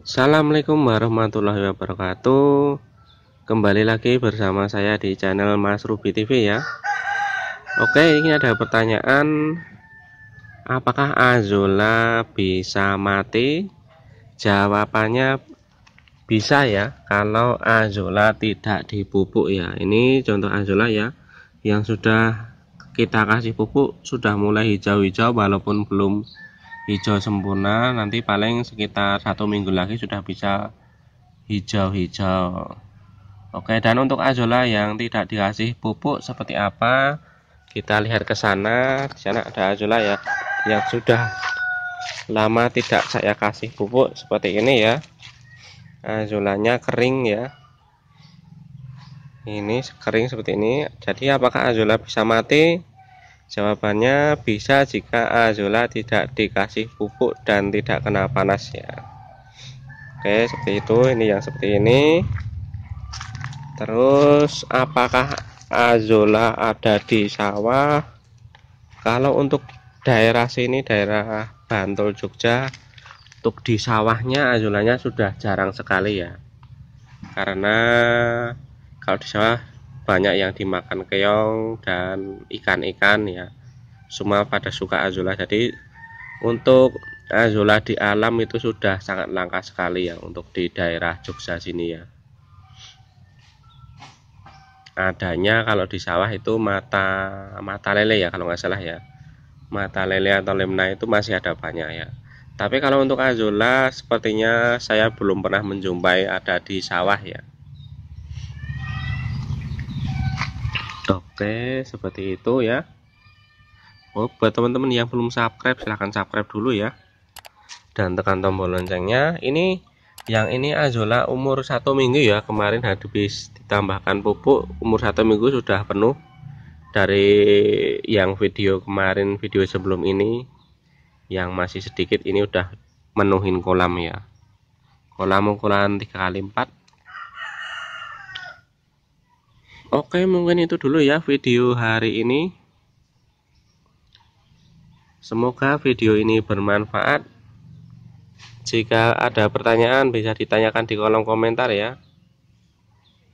Assalamualaikum warahmatullahi wabarakatuh Kembali lagi bersama saya di channel Mas Ruby TV ya Oke ini ada pertanyaan Apakah azola bisa mati? Jawabannya bisa ya Kalau azola tidak dipupuk ya Ini contoh azola ya Yang sudah kita kasih pupuk sudah mulai hijau-hijau walaupun belum hijau sempurna nanti paling sekitar satu minggu lagi sudah bisa hijau-hijau oke dan untuk azola yang tidak dikasih pupuk seperti apa kita lihat ke sana di sana ada azola ya yang sudah lama tidak saya kasih pupuk seperti ini ya azolanya kering ya ini kering seperti ini jadi apakah azola bisa mati Jawabannya bisa jika azula tidak dikasih pupuk dan tidak kena panas ya. Oke, seperti itu. Ini yang seperti ini. Terus apakah azula ada di sawah? Kalau untuk daerah sini daerah Bantul Jogja untuk di sawahnya azulanya sudah jarang sekali ya karena kalau di sawah banyak yang dimakan keong dan ikan-ikan ya semua pada suka azula jadi untuk azula di alam itu sudah sangat langka sekali ya untuk di daerah Jogja sini ya adanya kalau di sawah itu mata mata lele ya kalau nggak salah ya mata lele atau lemna itu masih ada banyak ya tapi kalau untuk azula sepertinya saya belum pernah menjumpai ada di sawah ya Oke, seperti itu ya. Oh, buat teman-teman yang belum subscribe, silahkan subscribe dulu ya. Dan tekan tombol loncengnya. Ini yang ini Azola umur satu minggu ya. Kemarin habis ditambahkan pupuk, umur satu minggu sudah penuh. Dari yang video kemarin, video sebelum ini, yang masih sedikit ini udah menuhin kolam ya. Kolam ukuran 3 kali 4 Oke, mungkin itu dulu ya video hari ini. Semoga video ini bermanfaat. Jika ada pertanyaan bisa ditanyakan di kolom komentar ya.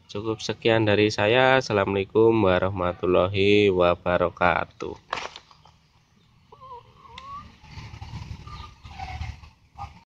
Cukup sekian dari saya. Assalamualaikum warahmatullahi wabarakatuh.